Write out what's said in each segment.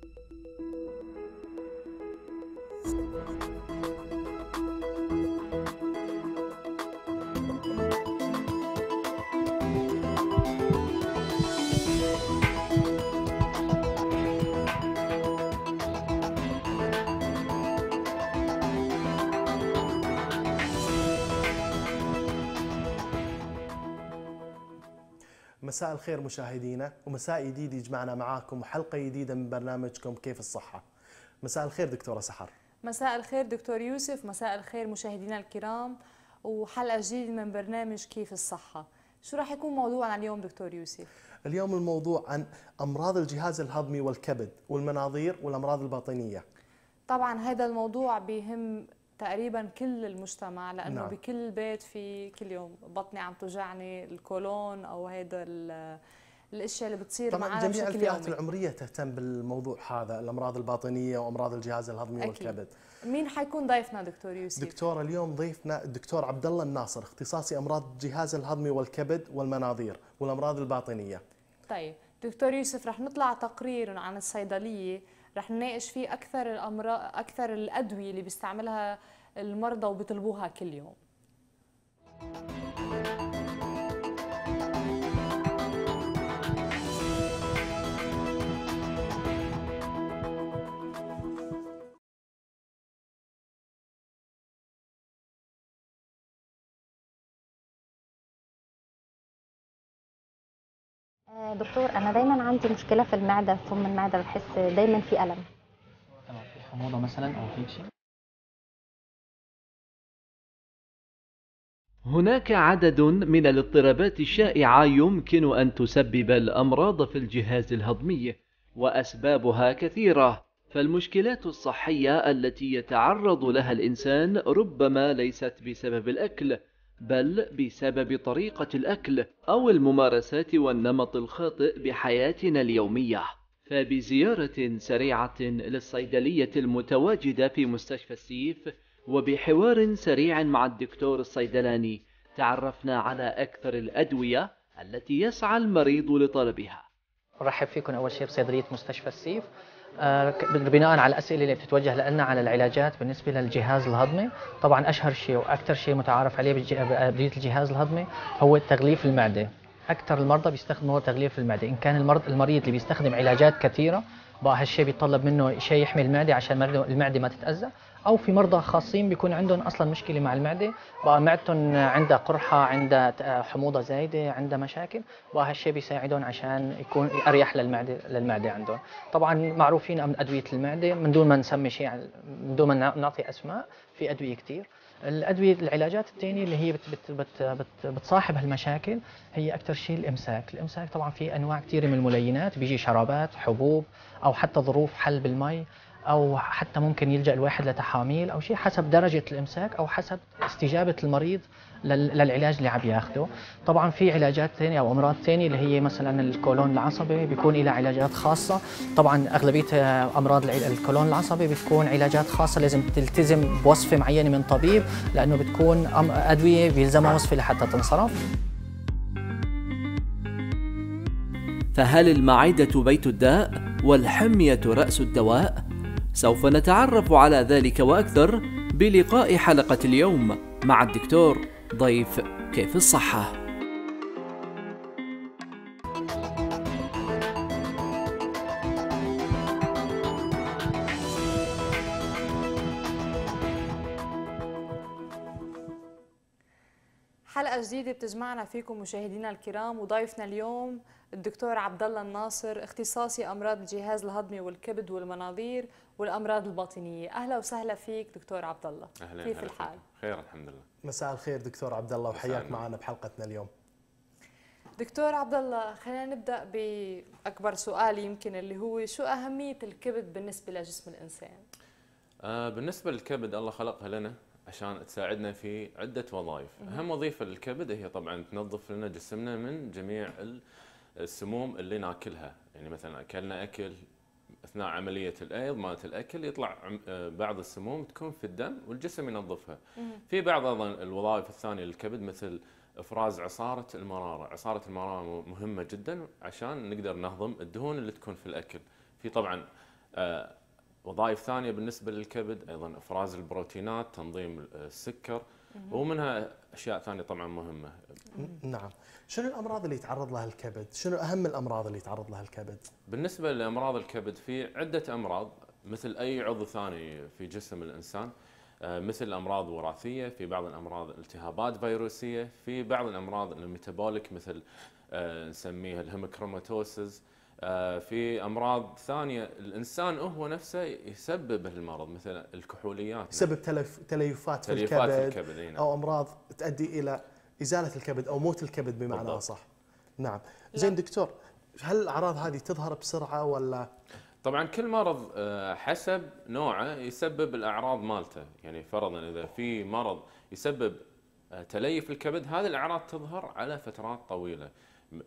Thank you. مساء الخير مشاهدينا ومساء جديد يجمعنا معاكم وحلقة جديدة من برنامجكم كيف الصحة مساء الخير دكتورة سحر مساء الخير دكتور يوسف مساء الخير مشاهدينا الكرام وحلقة جديدة من برنامج كيف الصحة شو راح يكون موضوعنا اليوم دكتور يوسف؟ اليوم الموضوع عن أمراض الجهاز الهضمي والكبد والمناظير والأمراض الباطنية طبعا هذا الموضوع بيهم تقريبا كل المجتمع لانه نعم. بكل بيت في كل يوم بطني عم توجعني الكولون او هيدا الاشياء اللي بتصير طبعا جميع الفئات يومي. العمريه تهتم بالموضوع هذا الامراض الباطنيه وامراض الجهاز الهضمي أكيد. والكبد مين حيكون ضيفنا دكتور يوسف دكتور اليوم ضيفنا الدكتور عبد الله الناصر اختصاصي امراض الجهاز الهضمي والكبد والمناظير والامراض الباطنيه طيب دكتور يوسف رح نطلع تقرير عن الصيدليه رح نناقش فيه اكثر الامراض اكثر الادويه اللي بيستعملها المرضى وبيطلبوها كل يوم دكتور انا دايما عندي مشكله في المعده فم المعده بحس دايما في الم تمام في حموضه مثلا او في شيء هناك عدد من الاضطرابات الشائعة يمكن أن تسبب الأمراض في الجهاز الهضمي، وأسبابها كثيرة، فالمشكلات الصحية التي يتعرض لها الإنسان ربما ليست بسبب الأكل، بل بسبب طريقة الأكل أو الممارسات والنمط الخاطئ بحياتنا اليومية فبزيارة سريعة للصيدلية المتواجدة في مستشفى السيف وبحوار سريع مع الدكتور الصيدلاني تعرفنا على أكثر الأدوية التي يسعى المريض لطلبها أرحب فيكم أول شيء بصيدلية مستشفى السيف آه، بناء على الاسئله اللي بتتوجه لنا على العلاجات بالنسبه للجهاز الهضمي طبعا اشهر شيء واكثر شيء متعارف عليه بادويه آه، الجهاز الهضمي هو تغليف المعده اكثر المرضى بيستخدموا تغليف المعده ان كان المرض المريض اللي بيستخدم علاجات كثيره بقى هالشيء بيتطلب منه شيء يحمي المعده عشان المعده ما تتاذى او في مرضى خاصين بيكون عندهم اصلا مشكله مع المعده بقى معدتهم عندها قرحه عندها حموضه زايده عندها مشاكل بقى هالشيء بيساعدهم عشان يكون اريح للمعده للمعده عندهم طبعا معروفين ادويه المعده من دون ما نسمي شيء من دون ما نعطي اسماء في ادويه كثير الادويه العلاجات الثانيه اللي هي بت بت بت بت بتصاحب هالمشاكل هي اكثر شيء الامساك، الامساك طبعا في انواع كثيره من الملينات بيجي شرابات، حبوب او حتى ظروف حل بالمي او حتى ممكن يلجا الواحد لتحاميل او شيء حسب درجه الامساك او حسب استجابه المريض للعلاج اللي عم ياخذه طبعا في علاجات ثانيه او امراض ثانيه اللي هي مثلا الكولون العصبي بيكون لها علاجات خاصه طبعا اغلبيه امراض الكولون العصبي بتكون علاجات خاصه لازم تلتزم بوصفه معينه من طبيب لانه بتكون ادويه بيلزمها وصفه لحتى تنصرف فهل المعدة بيت الداء والحمية رأس الدواء؟ سوف نتعرف على ذلك وأكثر بلقاء حلقة اليوم مع الدكتور ضيف كيف الصحة حلقة جديدة بتجمعنا فيكم مشاهدينا الكرام وضيفنا اليوم الدكتور عبد الله الناصر اختصاصي امراض الجهاز الهضمي والكبد والمناظير والامراض الباطنيه اهلا وسهلا فيك دكتور عبد الله أهلا كيف أهلا الحال خير الحمد لله مساء الخير دكتور عبد الله وحياك معنا بحلقتنا اليوم دكتور عبد الله خلينا نبدا باكبر سؤال يمكن اللي هو شو اهميه الكبد بالنسبه لجسم الانسان آه بالنسبه للكبد الله خلقها لنا عشان تساعدنا في عده وظائف اهم وظيفه للكبد هي طبعا تنظف لنا جسمنا من جميع السموم اللي ناكلها يعني مثلا اكلنا اكل اثناء عمليه الايض مالت الاكل يطلع آه، بعض السموم تكون في الدم والجسم ينظفها. في بعض ايضا الوظائف الثانيه للكبد مثل افراز عصاره المراره، عصاره المراره مهمه جدا عشان نقدر نهضم الدهون اللي تكون في الاكل. في طبعا آه، وظائف ثانيه بالنسبه للكبد ايضا افراز البروتينات، تنظيم آه، السكر، ومنها اشياء ثانيه طبعا مهمه نعم شنو الامراض اللي يتعرض لها الكبد شنو اهم الامراض اللي يتعرض لها الكبد بالنسبه لامراض الكبد في عده امراض مثل اي عضو ثاني في جسم الانسان آه، مثل امراض وراثيه في بعض الامراض التهابات فيروسيه في بعض الامراض الميتابوليك مثل آه، نسميها الهيموكروماتوسيس آه، في امراض ثانيه الانسان هو نفسه يسبب المرض مثل الكحوليات يسبب تلف تليفات, تليفات في الكبد, الكبد نعم. او امراض تؤدي الى ازاله الكبد او موت الكبد بمعنى اصح نعم زين دكتور هل الاعراض هذه تظهر بسرعه ولا طبعا كل مرض آه، حسب نوعه يسبب الاعراض مالته يعني فرضا اذا في مرض يسبب آه، تليف الكبد هذه الاعراض تظهر على فترات طويله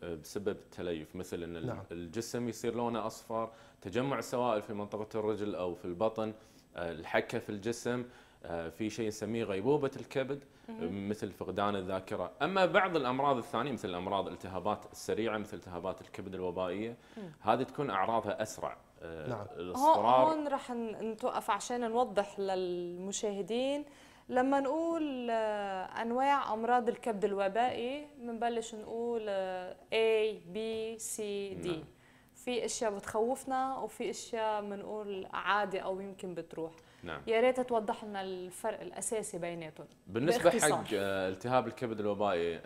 بسبب التليف ان نعم. الجسم يصير لونه اصفر تجمع السوائل في منطقه الرجل او في البطن آه، الحكه في الجسم آه، في شيء نسميه غيبوبه الكبد مثل فقدان الذاكره، اما بعض الامراض الثانيه مثل امراض الالتهابات السريعه مثل التهابات الكبد الوبائيه هذه تكون اعراضها اسرع آه، نعم هون راح نتوقف عشان نوضح للمشاهدين لما نقول آه، انواع امراض الكبد الوبائي بنبلش نقول آه، A B C D نعم. في اشياء بتخوفنا وفي اشياء بنقول عادي او يمكن بتروح نعم يا ريت توضح لنا الفرق الاساسي بيناتهم بالنسبه حق آه، التهاب الكبد الوبائي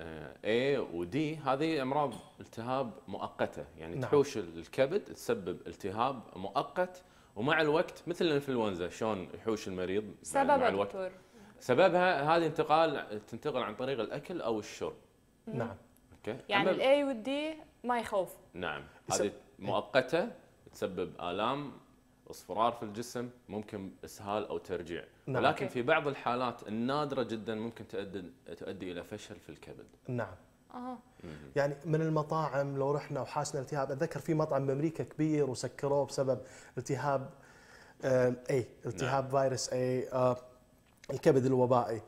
A ودي هذه امراض التهاب مؤقته يعني نعم. تحوش الكبد تسبب التهاب مؤقت ومع الوقت مثل الانفلونزا شلون يحوش المريض سبب مع الوقت دكتور. سببها هذه انتقال تنتقل عن طريق الاكل او الشرب نعم اوكي يعني الاي والدي ما يخوف نعم هذه مؤقته تسبب الام اصفرار في الجسم ممكن اسهال او ترجيع نعم. ولكن في بعض الحالات النادره جدا ممكن تؤدي تؤدي الى فشل في الكبد نعم آه. يعني من المطاعم لو رحنا وحاسنا التهاب اتذكر في مطعم بامريكا كبير وسكروه بسبب التهاب آه، اي التهاب نعم. فيروس اي آه الكبد الوبائي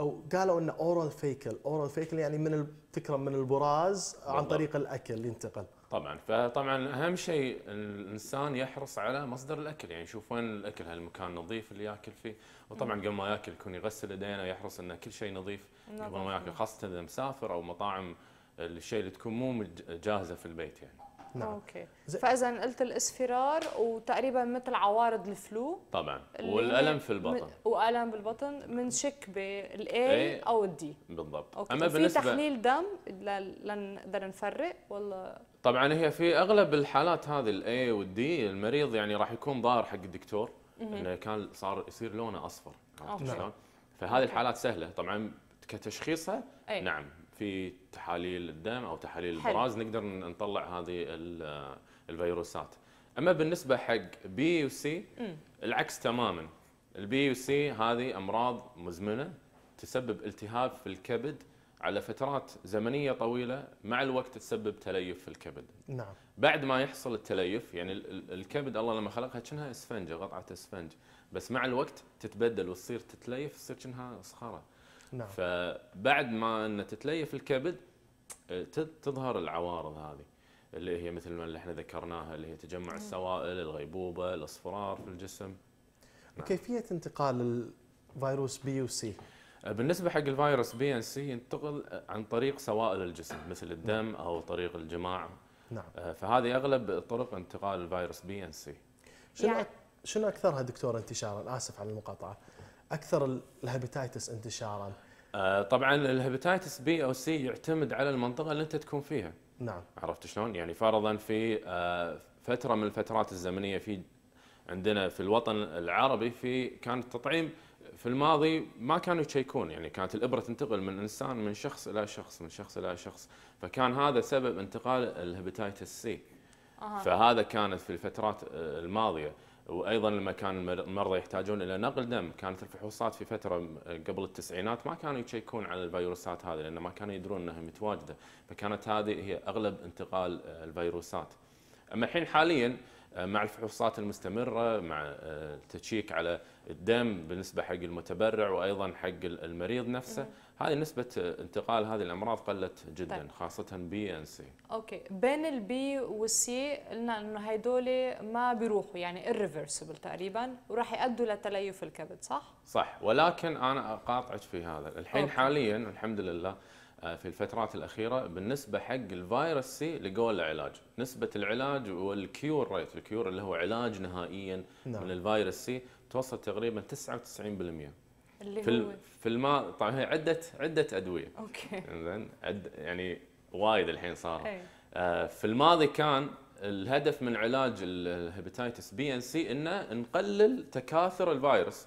او قالوا ان اورال فيكل اورال فيكل يعني من تكرم من البراز بالضبط. عن طريق الاكل ينتقل طبعا فطبعا اهم شيء الانسان يحرص على مصدر الاكل يعني يشوف وين الاكل هل المكان نظيف اللي ياكل فيه وطبعا قبل ما ياكل يكون يغسل ايدينه يحرص ان كل شيء نظيف قبل ما ياكل خاصه اذا مسافر او مطاعم الشيء اللي تكون مو جاهزه في البيت يعني نعم اوكي فاذا قلت الاصفرار وتقريبا مثل عوارض الفلو طبعا والالم في البطن والم بالبطن بنشك بالاي او الدي بالضبط أوكي. اما بالنسبه في تحليل دم لنقدر نفرق ولا طبعا هي في اغلب الحالات هذه الاي والدي المريض يعني راح يكون ظاهر حق الدكتور انه كان صار يصير لونه اصفر عرفت شلون؟ فهذه الحالات سهله طبعا كتشخيصها أي. نعم في تحاليل الدم او تحاليل البراز نقدر نطلع هذه الفيروسات اما بالنسبه حق بي وسي العكس تماما البي وسي هذه امراض مزمنه تسبب التهاب في الكبد على فترات زمنيه طويله مع الوقت تسبب تليف في الكبد. نعم. بعد ما يحصل التليف يعني الكبد الله لما خلقها كانها اسفنجه قطعه اسفنج بس مع الوقت تتبدل وتصير تتليف تصير كانها صخره. نعم. فبعد ما أن تتليف الكبد آه، تظهر العوارض هذه اللي هي مثل ما اللي احنا ذكرناها اللي هي تجمع السوائل الغيبوبة الأصفرار في الجسم نعم. كيفية انتقال الفيروس بي وسي؟ آه، بالنسبة حق الفيروس بي ان سي ينتقل عن طريق سوائل الجسم مثل الدم نعم. أو طريق الجماع نعم آه، فهذه أغلب طرق انتقال الفيروس بي ان سي شنو يعني شنو اكثرها دكتور انتشارا؟ اسف على المقاطعه. اكثر الهبتايتس انتشارا؟ آه، طبعا الهبتايتس بي او سي يعتمد على المنطقه اللي انت تكون فيها. نعم. عرفت شلون؟ يعني فرضا في آه، فتره من الفترات الزمنيه في عندنا في الوطن العربي في كان التطعيم في الماضي ما كانوا يشيكون يعني كانت الابره تنتقل من انسان من شخص الى شخص من شخص الى شخص فكان هذا سبب انتقال الهبتايتس سي. آه. فهذا كانت في الفترات آه، الماضيه. وايضا لما كان المرضى يحتاجون الى نقل دم كانت الفحوصات في فتره قبل التسعينات ما كانوا يشيكون على الفيروسات هذه لان ما كانوا يدرون انها متواجده فكانت هذه هي اغلب انتقال آه، الفيروسات. اما الحين حاليا آه، مع الفحوصات المستمره مع التشيك آه، على الدم بالنسبه حق المتبرع وايضا حق المريض نفسه هذه نسبه انتقال هذه الامراض قلت جدا طيب. خاصه بي ان سي اوكي بين البي والسي قلنا انه هدول ما بيروحوا يعني irreversible تقريبا وراح يؤدوا لتليف الكبد صح صح ولكن انا اقاطعك في هذا الحين أوكي. حاليا الحمد لله آه، في الفترات الأخيرة بالنسبة حق الفيروس سي لقوا له علاج نسبة العلاج والكيور ريت الكيور اللي هو علاج نهائيا نعم. من الفيروس سي توصل تقريبا 99% اللي في هو في الماء طبعا هي عده عده ادويه اوكي زين عد يعني وايد الحين صار إيه. آه في الماضي كان الهدف من علاج الهيباتيتس بي ان سي انه نقلل تكاثر الفيروس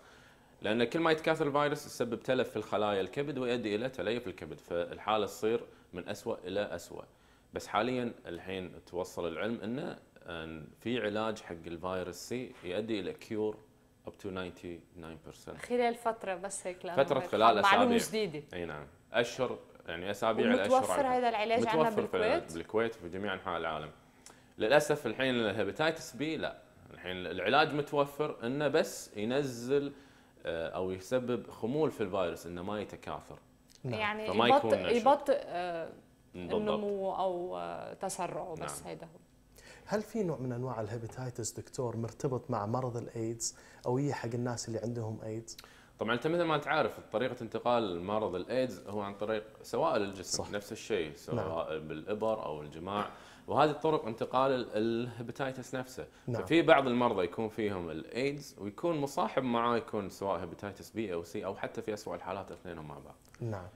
لان كل ما يتكاثر الفيروس يسبب تلف في الخلايا الكبد ويؤدي الى تليف الكبد فالحاله تصير من اسوء الى اسوء بس حاليا الحين توصل العلم انه آه، في علاج حق الفيروس سي يؤدي الى كيور اب تو 99% خلال فتره بس هيك فتره خلال اسابيع معلومه جديده اي نعم اشهر يعني اسابيع الاشهر متوفر هذا العلاج عندنا بالكويت بالكويت وفي جميع انحاء العالم للاسف الحين الهباتايتس بي لا الحين العلاج متوفر انه بس ينزل آه، او يسبب خمول في الفيروس انه ما يتكاثر نعم. يعني يبطئ يبطئ آه، النمو او آه، تسرعه بس نعم. هذا هو هل في نوع من انواع الهيباتيتس دكتور مرتبط مع مرض الايدز او هي حق الناس اللي عندهم ايدز؟ طبعا انت مثل ما انت عارف طريقه انتقال مرض الايدز هو عن طريق سوائل الجسم صح. نفس الشيء سواء نعم. بالابر او الجماع وهذه طرق انتقال الهبتايتس نفسه نعم. ففي بعض المرضى يكون فيهم الايدز ويكون مصاحب معاه يكون سواء هبتايتس بي او سي او حتى في اسوء الحالات اثنينهم مع بعض نعم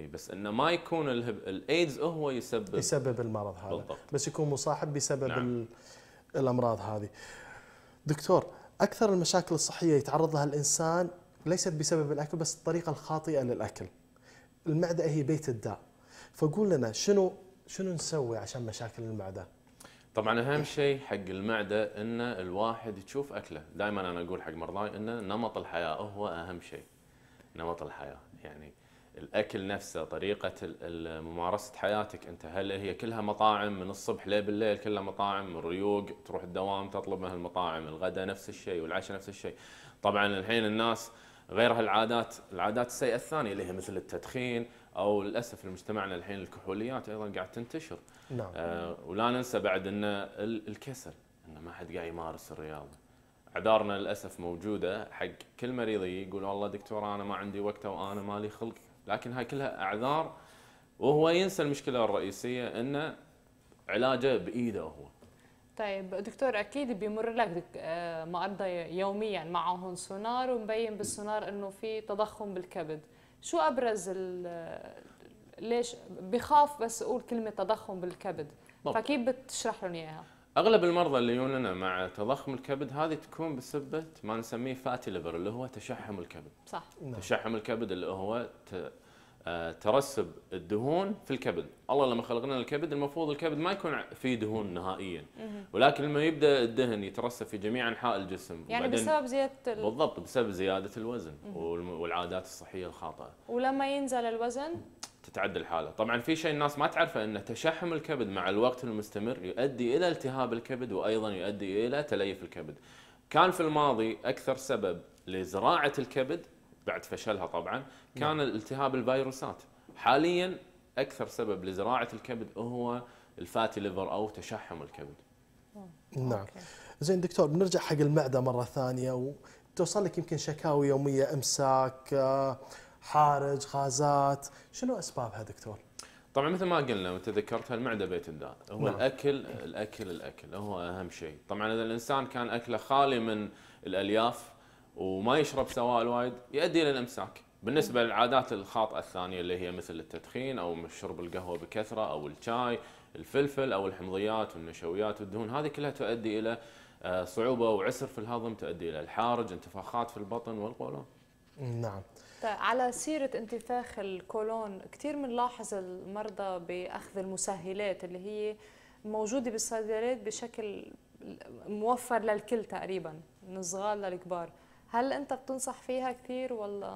اي بس انه ما يكون الايدز هو يسبب يسبب المرض هذا بالضبط. بس يكون مصاحب بسبب نعم. الامراض هذه دكتور اكثر المشاكل الصحيه يتعرض لها الانسان ليست بسبب الاكل بس الطريقه الخاطئه للاكل المعده هي بيت الداء فقول لنا شنو شنو نسوي عشان مشاكل المعده طبعا اهم شيء حق المعده ان الواحد يشوف اكله دائما انا اقول حق مرضاي ان نمط الحياه هو اهم شيء نمط الحياه يعني الاكل نفسه طريقه ممارسه حياتك انت هل هي كلها مطاعم من الصبح ليه بالليل كلها مطاعم ريوق تروح الدوام تطلب من المطاعم الغداء نفس الشيء والعشاء نفس الشيء طبعا الحين الناس غير هالعادات العادات السيئه الثانيه اللي هي مثل التدخين او للاسف المجتمعنا الحين الكحوليات ايضا قاعد تنتشر نعم آه ولا ننسى بعد ان الكسل انه ما حد قاعد يمارس الرياضه اعذارنا للاسف موجوده حق كل مريض يقول والله دكتور انا ما عندي وقت وانا مالي خلق لكن هاي كلها اعذار وهو ينسى المشكله الرئيسيه انه علاجه بايده هو طيب دكتور اكيد بيمر لك آه، مرضى يوميا معهم سونار ومبين بالسونار انه في تضخم بالكبد شو ابرز ليش بخاف بس اقول كلمه تضخم بالكبد فكيف بتشرح لهم اياها اغلب المرضى اللي يجوننا مع تضخم الكبد هذه تكون بسبب ما نسميه فاتي ليفر اللي هو تشحم الكبد صح نعم. تشحم الكبد اللي هو ت... آه، ترسب الدهون في الكبد الله لما خلقنا الكبد المفروض الكبد ما يكون فيه دهون نهائيا ولكن لما يبدا الدهن يترسب في جميع انحاء الجسم يعني بسبب زياده ال... بالضبط بسبب زياده الوزن والعادات الصحيه الخاطئه ولما ينزل الوزن تتعدل الحاله طبعا في شيء الناس ما تعرفه ان تشحم الكبد مع الوقت المستمر يؤدي الى التهاب الكبد وايضا يؤدي الى تليف الكبد كان في الماضي اكثر سبب لزراعه الكبد بعد فشلها طبعا كان نعم. التهاب الفيروسات حاليا اكثر سبب لزراعه الكبد هو الفاتي ليفر او تشحم الكبد نعم زين دكتور بنرجع حق المعده مره ثانيه وتوصل لك يمكن شكاوي يوميه امساك آه حارج غازات شنو اسبابها دكتور طبعا مثل ما قلنا وانت ذكرتها المعده بيت الداء هو نعم. الاكل الاكل الاكل هو اهم شيء طبعا اذا الانسان كان اكله خالي من الالياف وما يشرب سوائل وايد يؤدي الى الامساك بالنسبه للعادات الخاطئه الثانيه اللي هي مثل التدخين او شرب القهوه بكثره او الشاي الفلفل او الحمضيات والنشويات والدهون هذه كلها تؤدي الى آه، صعوبه وعسر في الهضم تؤدي الى الحارج انتفاخات في البطن والقولون نعم على سيرة انتفاخ الكولون كثير بنلاحظ المرضى بأخذ المسهلات اللي هي موجودة بالصيدليات بشكل موفر للكل تقريبا من الصغار للكبار هل أنت بتنصح فيها كثير ولا؟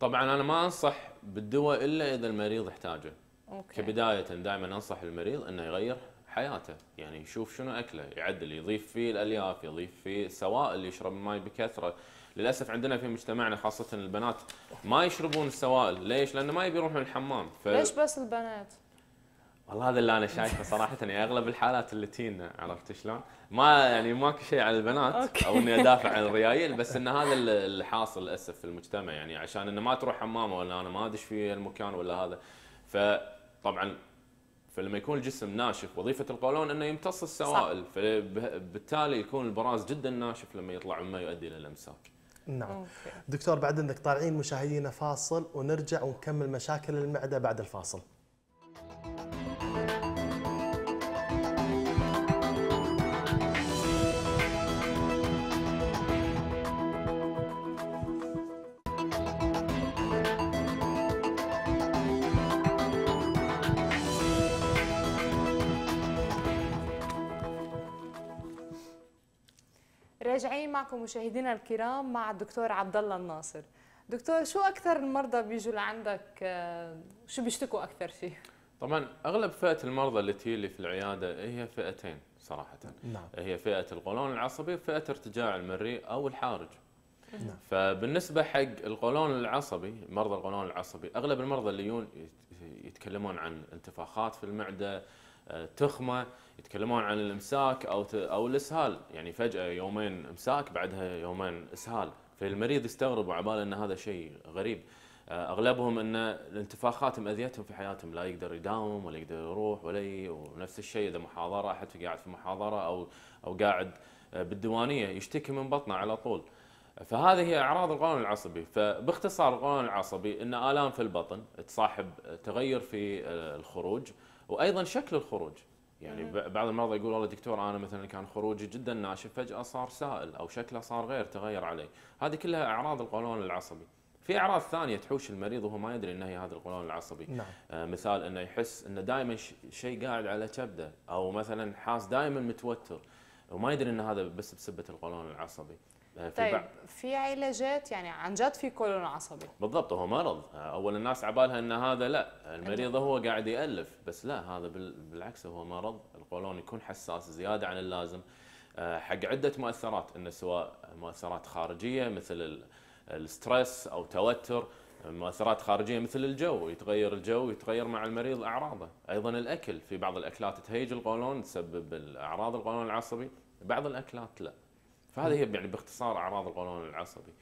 طبعا أنا ما أنصح بالدواء إلا إذا المريض احتاجه أوكي. كبداية دائما أنصح المريض أنه يغير حياته يعني يشوف شنو أكله يعدل يضيف فيه الألياف يضيف فيه السوائل يشرب ماي بكثرة للاسف عندنا في مجتمعنا خاصه البنات ما يشربون السوائل ليش لانه ما يبي يروحون الحمام ف... ليش بس البنات والله هذا اللي انا شايفه صراحه يعني اغلب الحالات اللي تينا عرفت شلون؟ ما يعني ماكو شيء على البنات أوكي. او اني ادافع عن الريايل بس ان هذا اللي حاصل للاسف في المجتمع يعني عشان انه ما تروح حمام ولا انا ما ادش في المكان ولا هذا فطبعا فلما يكون الجسم ناشف وظيفه القولون انه يمتص السوائل فبالتالي يكون البراز جدا ناشف لما يطلع مما يؤدي الى الامساك. نعم أوكي. دكتور بعد انك طالعين مشاهدينا فاصل ونرجع ونكمل مشاكل المعده بعد الفاصل معكم مشاهدينا الكرام مع الدكتور عبد الله الناصر دكتور شو اكثر المرضى بيجوا لعندك آه، شو بيشتكوا اكثر شيء طبعا اغلب فئه المرضى اللي تجي لي في العياده هي فئتين صراحه نعم. هي فئه القولون العصبي وفئه ارتجاع المريء او الحارج نعم. فبالنسبه حق القولون العصبي مرضى القولون العصبي اغلب المرضى اللي يتكلمون عن انتفاخات في المعده تخمه يتكلمون عن الامساك او او الاسهال يعني فجاه يومين امساك بعدها يومين اسهال فالمريض يستغرب وعباله ان هذا شيء غريب آه، اغلبهم ان الانتفاخات ماذيتهم في حياتهم لا يقدر يداوم ولا يقدر يروح ولا ي... ونفس الشيء اذا محاضره احد قاعد في محاضره او او قاعد آه، بالديوانيه يشتكي من بطنه على طول فهذه هي اعراض القولون العصبي فباختصار القولون العصبي ان الام في البطن تصاحب آه، تغير في الخروج وايضا شكل الخروج يعني بعض المرضى يقول والله دكتور انا مثلا كان خروجي جدا ناشف فجاه صار سائل او شكله صار غير تغير علي هذه كلها اعراض القولون العصبي في اعراض ثانيه تحوش المريض وهو ما يدري انها هي هذا القولون العصبي نعم. آه مثال انه يحس انه دائما شيء قاعد على كبده او مثلا حاس دائما متوتر وما يدري ان هذا بس بسبه القولون العصبي آه، طيب في علاجات يعني عن جد في كولون عصبي بالضبط هو مرض آه، اول الناس عبالها ان هذا لا المريض هو قاعد يالف بس لا هذا بالعكس هو مرض القولون يكون حساس زياده عن اللازم آه، حق عده مؤثرات انه سواء مؤثرات خارجيه مثل الستريس او توتر مؤثرات خارجيه مثل الجو يتغير الجو يتغير مع المريض اعراضه ايضا الاكل في بعض الاكلات تهيج القولون تسبب اعراض القولون العصبي بعض الاكلات لا فهذه هي يعني باختصار اعراض القولون العصبي.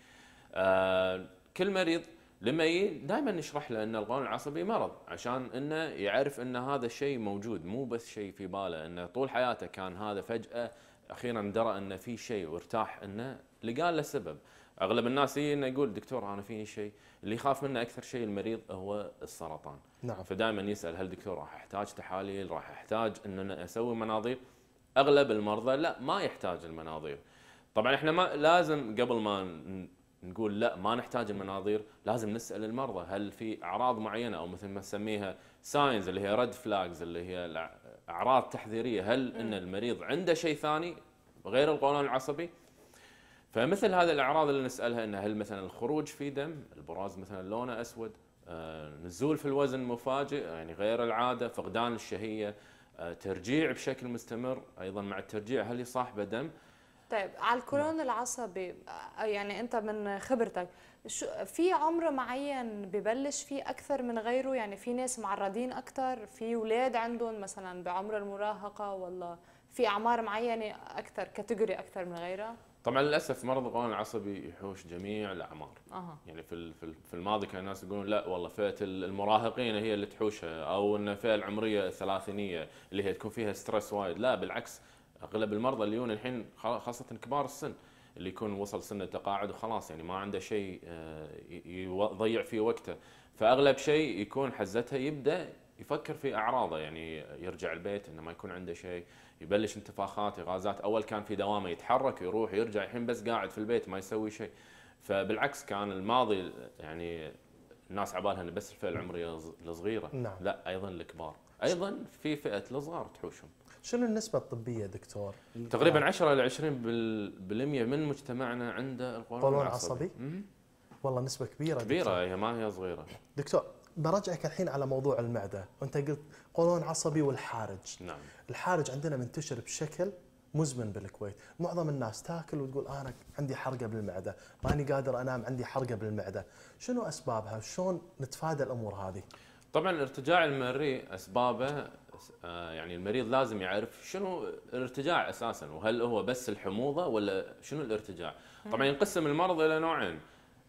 آه كل مريض لما يجي دائما نشرح له ان القولون العصبي مرض عشان انه يعرف ان هذا الشيء موجود مو بس شيء في باله انه طول حياته كان هذا فجاه اخيرا درى انه في شيء وارتاح انه لقى له سبب. اغلب الناس يجي انه يقول دكتور انا فيني شيء اللي يخاف منه اكثر شيء المريض هو السرطان. نعم. فدائما يسال هل دكتور راح احتاج تحاليل؟ راح احتاج ان انا اسوي مناظير؟ اغلب المرضى لا ما يحتاج المناظير طبعا احنا ما لازم قبل ما نقول لا ما نحتاج المناظير لازم نسال المرضى هل في اعراض معينه او مثل ما نسميها ساينز اللي هي ريد فلاجز اللي هي اعراض تحذيريه هل ان المريض عنده شيء ثاني غير القولون العصبي فمثل هذه الاعراض اللي نسالها ان هل مثلا الخروج في دم البراز مثلا لونه اسود آه، نزول في الوزن مفاجئ يعني غير العاده فقدان الشهيه آه، ترجيع بشكل مستمر ايضا مع الترجيع هل يصاحبه دم طيب على القولون نعم. العصبي آه، يعني انت من خبرتك شو في عمر معين ببلش فيه اكثر من غيره يعني في ناس معرضين اكثر في اولاد عندهم مثلا بعمر المراهقه ولا في اعمار معينه اكثر كاتيجوري اكثر من غيرها طبعا للاسف مرض القولون العصبي يحوش جميع الاعمار أه. يعني في في الماضي كان الناس يقولون لا والله فئه المراهقين هي اللي تحوشها او ان فئه العمريه الثلاثينيه اللي هي تكون فيها ستريس وايد لا بالعكس اغلب المرضى اللي يجون الحين خاصه كبار السن اللي يكون وصل سن التقاعد وخلاص يعني ما عنده شيء آه، يضيع فيه وقته فاغلب شيء يكون حزتها يبدا يفكر في اعراضه يعني يرجع البيت انه ما يكون عنده شيء يبلش انتفاخات اغازات اول كان في دوامه يتحرك يروح يرجع الحين بس قاعد في البيت ما يسوي شيء فبالعكس كان الماضي يعني الناس عبالها انه بس الفئه العمريه الصغيره نعم. لا ايضا الكبار ايضا في فئه الصغار تحوشهم شنو النسبه الطبيه دكتور تقريبا 10 الى 20% من مجتمعنا عنده القولون العصبي عصبي؟ والله نسبه كبيره كبيره دكتور. هي ما هي صغيره دكتور برجعك الحين على موضوع المعده وانت قلت قولون عصبي والحارج نعم الحارج عندنا منتشر بشكل مزمن بالكويت معظم الناس تاكل وتقول انا عندي حرقه بالمعده ماني قادر انام عندي حرقه بالمعده شنو اسبابها شلون نتفادى الامور هذه طبعا الارتجاع المريء اسبابه آه، يعني المريض لازم يعرف شنو الارتجاع اساسا وهل هو بس الحموضه ولا شنو الارتجاع؟ طبعا ينقسم المرض الى نوعين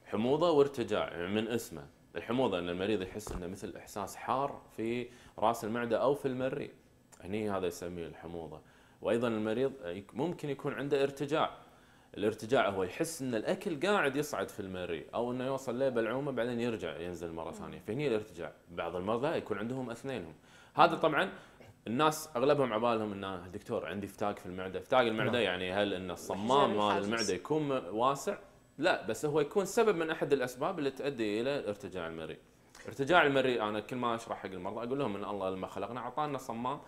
حموضه وارتجاع من اسمه، الحموضه ان المريض يحس انه مثل احساس حار في راس المعده او في المريء. هني هذا يسميه الحموضه، وايضا المريض ممكن يكون عنده ارتجاع. الارتجاع هو يحس ان الاكل قاعد يصعد في المريء او انه يوصل لبلعومه بعدين يرجع ينزل مره ثانيه، فهني الارتجاع، بعض المرضى يكون عندهم اثنينهم. هذا طبعا الناس اغلبهم عبالهم ان دكتور عندي فتاق في المعده، فتاق المعده نعم. يعني هل ان الصمام مال المعده يكون واسع؟ لا بس هو يكون سبب من احد الاسباب اللي تؤدي الى ارتجاع المريء. ارتجاع المريء انا كل ما اشرح حق المرضى اقول لهم ان الله لما خلقنا اعطانا صمام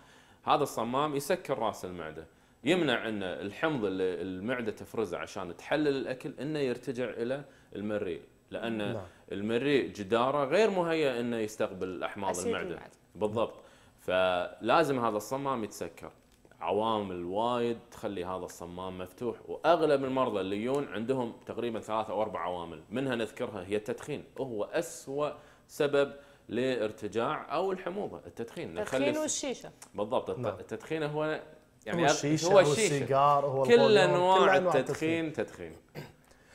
هذا الصمام يسكر راس المعده يمنع ان الحمض اللي المعده تفرزه عشان تحلل الاكل انه يرتجع الى المريء لان نعم. المريء جداره غير مهيئ انه يستقبل احماض المعده بالضبط فلازم هذا الصمام يتسكر عوامل وايد تخلي هذا الصمام مفتوح واغلب المرضى اللي يجون عندهم تقريبا ثلاثة او اربع عوامل منها نذكرها هي التدخين وهو اسوأ سبب لارتجاع او الحموضه التدخين التدخين والشيشه بالضبط نعم. التدخين هو يعني هو الشيشه هو السيجار هو كل انواع التدخين تدخين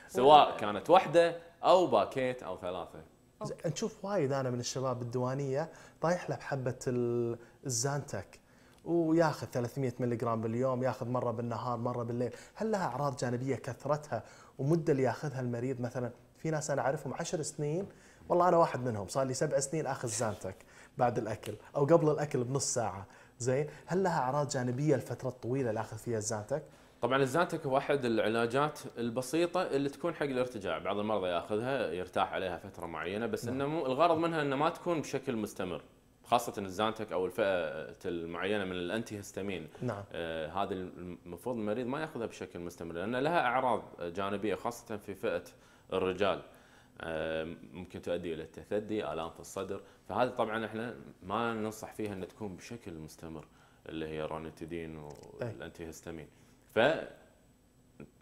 سواء كانت واحده او باكيت او ثلاثه أوكي. نشوف وايد انا من الشباب بالديوانيه طايح له بحبه الزانتك وياخذ 300 ملغ باليوم ياخذ مره بالنهار مره بالليل هل لها اعراض جانبيه كثرتها ومده اللي ياخذها المريض مثلا في ناس انا اعرفهم 10 سنين والله انا واحد منهم صار لي سبع سنين اخذ زانتك بعد الاكل او قبل الاكل بنص ساعه زين هل لها اعراض جانبيه الفتره الطويله اللي اخذ فيها الزانتك طبعا الزانتك هو احد العلاجات البسيطه اللي تكون حق الارتجاع بعض المرضى ياخذها يرتاح عليها فتره معينه بس نعم. انه الغرض منها انه ما تكون بشكل مستمر خاصة الزانتك او الفئة المعينة من الانتي هستامين نعم آه هذه المفروض المريض ما ياخذها بشكل مستمر لان لها اعراض جانبية خاصة في فئة الرجال آه ممكن تؤدي الى التثدي، الام في الصدر، فهذه طبعا احنا ما ننصح فيها ان تكون بشكل مستمر اللي هي الرانيتيدين والانتي هستامين.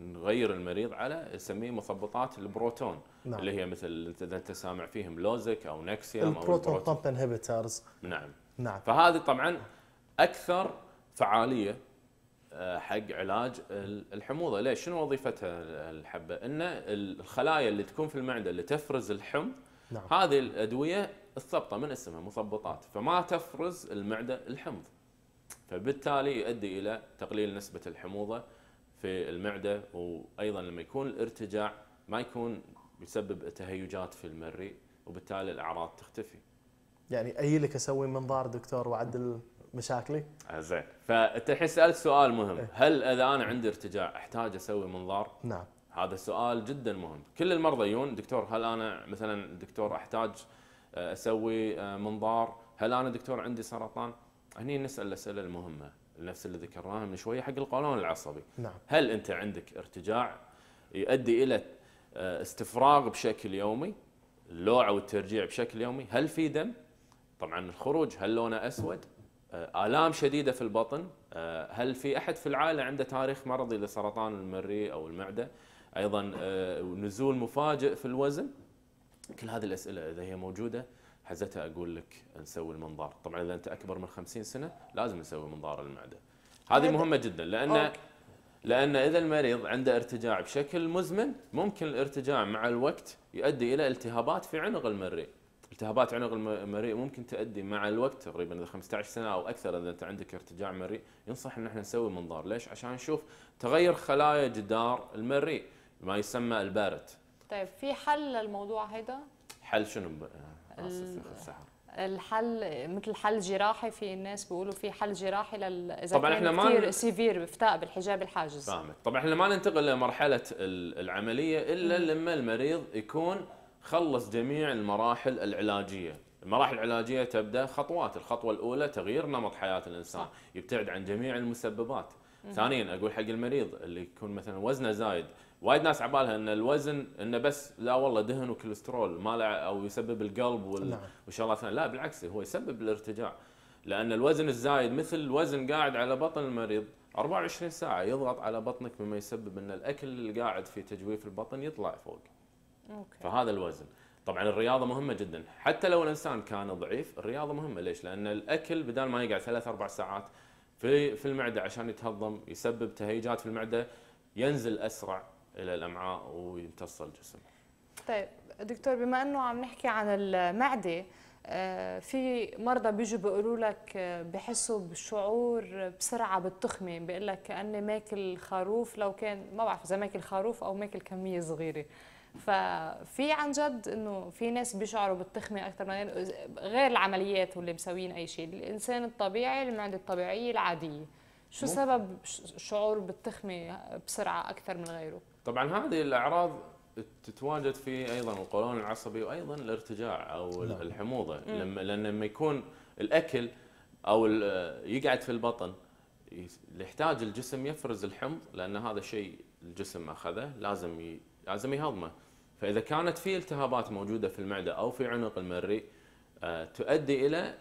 فنغير المريض على نسميه مثبطات البروتون نعم. اللي هي مثل اذا انت سامع فيهم لوزك او نكسيا البروتون او البروتون بامب انهبيترز نعم نعم فهذه طبعا اكثر فعاليه آه، حق علاج الحموضه ليش شنو وظيفتها الحبه ان الخلايا اللي تكون في المعده اللي تفرز الحمض نعم. هذه الادويه الثبطه من اسمها مثبطات فما تفرز المعده الحمض فبالتالي يؤدي الى تقليل نسبه الحموضه في المعده وايضا لما يكون الارتجاع ما يكون يسبب تهيجات في المريء وبالتالي الاعراض تختفي. يعني اي لك اسوي منظار دكتور واعدل مشاكلي؟ آه، زين فانت الحين سالت سؤال مهم، إيه. هل اذا انا عندي ارتجاع احتاج اسوي منظار؟ نعم. هذا سؤال جدا مهم، كل المرضى يجون دكتور هل انا مثلا دكتور احتاج آه، اسوي آه، منظار؟ هل انا دكتور عندي سرطان؟ هني نسال الاسئله المهمه نفس اللي ذكرناها من شويه حق القولون العصبي نعم. هل انت عندك ارتجاع يؤدي الى آه، استفراغ بشكل يومي اللوعه والترجيع بشكل يومي هل في دم طبعا الخروج هل لونه اسود آه، الام شديده في البطن آه، هل في احد في العائله عنده تاريخ مرضي لسرطان المريء او المعده ايضا نزول مفاجئ في الوزن كل هذه الاسئله اذا هي موجوده حزتها اقول لك نسوي المنظار طبعا اذا انت اكبر من 50 سنه لازم نسوي منظار المعده هذه مهمه جدا لان لان اذا المريض عنده ارتجاع بشكل مزمن ممكن الارتجاع مع الوقت يؤدي الى التهابات في عنق المريء التهابات عنق المريء ممكن تؤدي مع الوقت تقريبا اذا 15 سنه او اكثر اذا انت عندك ارتجاع مريء ينصح ان احنا نسوي منظار ليش عشان نشوف تغير خلايا جدار المريء ما يسمى البارت طيب في حل للموضوع هذا حل شنو الحل مثل حل جراحي في الناس بيقولوا في حل جراحي لل اذا طبعا احنا ما سيفير بفتاء بالحجاب الحاجز فاهمك طبعا احنا ما ننتقل لمرحله العمليه الا لما المريض يكون خلص جميع المراحل العلاجيه المراحل العلاجيه تبدا خطوات الخطوه الاولى تغيير نمط حياه الانسان صح. يبتعد عن جميع المسببات ثانيا اقول حق المريض اللي يكون مثلا وزنه زايد وايد ناس عبالها ان الوزن انه بس لا والله دهن وكوليسترول ما او يسبب القلب وال... نعم. والشغلات لا بالعكس هو يسبب الارتجاع لان الوزن الزايد مثل الوزن قاعد على بطن المريض 24 ساعه يضغط على بطنك مما يسبب ان الاكل اللي قاعد في تجويف البطن يطلع فوق أوكي. فهذا الوزن طبعا الرياضه مهمه جدا حتى لو الانسان كان ضعيف الرياضه مهمه ليش لان الاكل بدل ما يقعد ثلاث اربع ساعات في في المعده عشان يتهضم يسبب تهيجات في المعده ينزل اسرع الى الامعاء ويمتص الجسم طيب دكتور بما انه عم نحكي عن المعده آه، في مرضى بيجوا بيقولوا لك آه، بحسوا بالشعور بسرعه بالتخمه بيقول لك كاني ماكل خروف لو كان ما بعرف اذا ماكل خروف او ماكل كميه صغيره ففي عن جد انه في ناس بيشعروا بالتخمه اكثر من غير العمليات واللي مسوين اي شيء الانسان الطبيعي المعده الطبيعيه العاديه شو سبب الشعور بالتخمه بسرعه اكثر من غيره طبعا هذه الاعراض تتواجد في ايضا القولون العصبي وايضا الارتجاع او لا. نعم. الحموضه لما لان لما يكون الاكل او يقعد في البطن يحتاج الجسم يفرز الحمض لان هذا شيء الجسم اخذه لازم ي... لازم يهضمه فاذا كانت في التهابات موجوده في المعده او في عنق المريء آه، تؤدي الى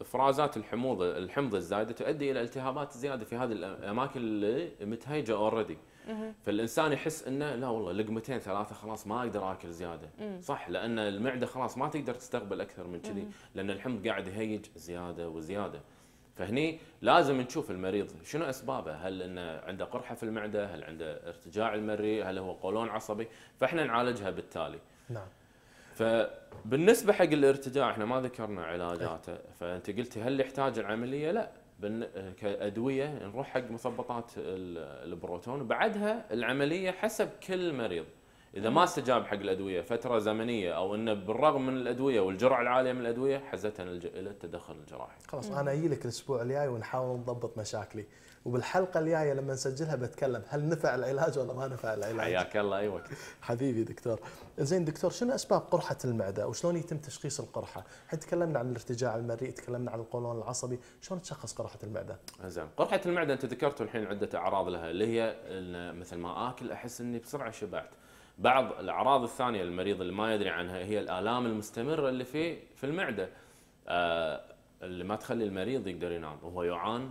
افرازات الحموضه الحمض الزايده تؤدي الى التهابات زياده في هذه الاماكن اللي متهيجه اوريدي فالانسان يحس انه لا والله لقمتين ثلاثه خلاص ما اقدر اكل زياده صح لان المعده خلاص ما تقدر تستقبل اكثر من كذي لان الحمض قاعد يهيج زياده وزياده فهني لازم نشوف المريض شنو اسبابه هل انه عنده قرحه في المعده هل عنده ارتجاع المري هل هو قولون عصبي فاحنا نعالجها بالتالي نعم فبالنسبه حق الارتجاع احنا ما ذكرنا علاجاته فانت قلتي هل يحتاج العمليه لا كادويه نروح حق مثبطات البروتون وبعدها العمليه حسب كل مريض اذا ما استجاب حق الادويه فتره زمنيه او انه بالرغم من الادويه والجرعه العاليه من الادويه حزتنا الى التدخل الجراحي. خلاص انا اجي لك الاسبوع الجاي ونحاول نضبط مشاكلي. وبالحلقه الجايه لما نسجلها بتكلم هل نفع العلاج ولا ما نفع العلاج حياك الله اي وقت حبيبي دكتور زين دكتور شنو اسباب قرحه المعده وشلون يتم تشخيص القرحه احنا تكلمنا عن الارتجاع المريء تكلمنا عن القولون العصبي شلون تشخص قرحه المعده زين قرحه المعده انت ذكرت الحين عده اعراض لها اللي هي مثل ما اكل احس اني بسرعه شبعت بعض الاعراض الثانيه المريض اللي ما يدري عنها هي الالام المستمره اللي في في المعده آه اللي ما تخلي المريض يقدر ينام وهو يعان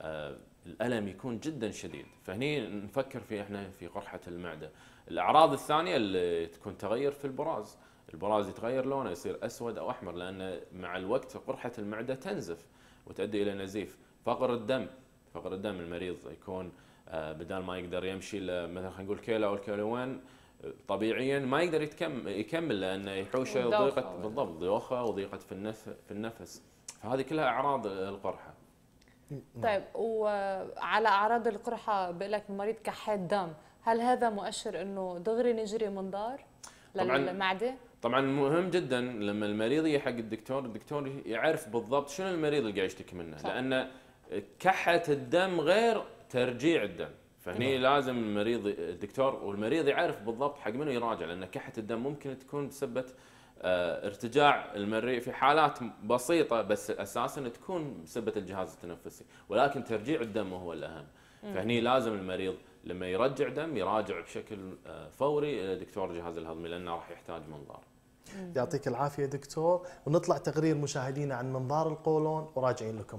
آه الالم يكون جدا شديد فهني نفكر في احنا في قرحه المعده الاعراض الثانيه اللي تكون تغير في البراز البراز يتغير لونه يصير اسود او احمر لان مع الوقت قرحه المعده تنزف وتؤدي الى نزيف فقر الدم فقر الدم المريض يكون آه، بدل ما يقدر يمشي مثلا خلينا نقول كيلو او كيلوين طبيعيا ما يقدر يتكمل يكمل لانه يحوشه ضيقه بالضبط ضيوخه وضيقه في النفس في النفس فهذه كلها اعراض القرحه نعم. طيب وعلى اعراض القرحه بقول لك المريض كحات دم هل هذا مؤشر انه دغري نجري منظار للمعده طبعا مهم جدا لما المريض يجي حق الدكتور الدكتور يعرف بالضبط شنو المريض اللي قاعد يشتكي منه صح. لان كحه الدم غير ترجيع الدم فهني نعم. لازم المريض الدكتور والمريض يعرف بالضبط حق منو يراجع لان كحه الدم ممكن تكون بسبب آه، ارتجاع المريء في حالات بسيطه بس اساسا تكون بسبب الجهاز التنفسي ولكن ترجيع الدم هو الاهم فهني لازم المريض لما يرجع دم يراجع بشكل آه، فوري الى دكتور الجهاز الهضمي لانه راح يحتاج منظار يعطيك العافيه دكتور ونطلع تقرير مشاهدينا عن منظار القولون وراجعين لكم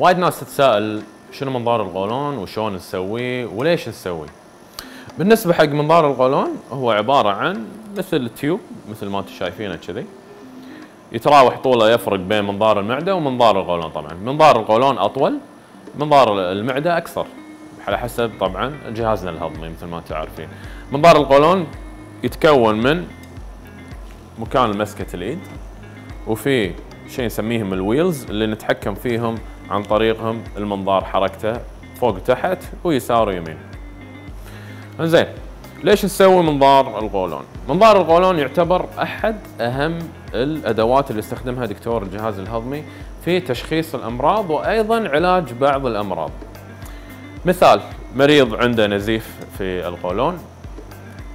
وايد ناس تتساءل شنو منظار القولون وشلون نسويه وليش نسويه بالنسبه حق منظار القولون هو عباره عن مثل تيوب مثل ما انتم شايفينه كذي يتراوح طوله يفرق بين منظار المعده ومنظار القولون طبعا منظار القولون اطول منظار المعده اكثر على حسب طبعا جهازنا الهضمي مثل ما انتم عارفين منظار القولون يتكون من مكان مسكه اليد وفي شيء نسميهم الويلز اللي نتحكم فيهم عن طريقهم المنظار حركته فوق تحت ويسار ويمين زين ليش نسوي منظار القولون منظار القولون يعتبر احد اهم الادوات اللي يستخدمها دكتور الجهاز الهضمي في تشخيص الامراض وايضا علاج بعض الامراض مثال مريض عنده نزيف في القولون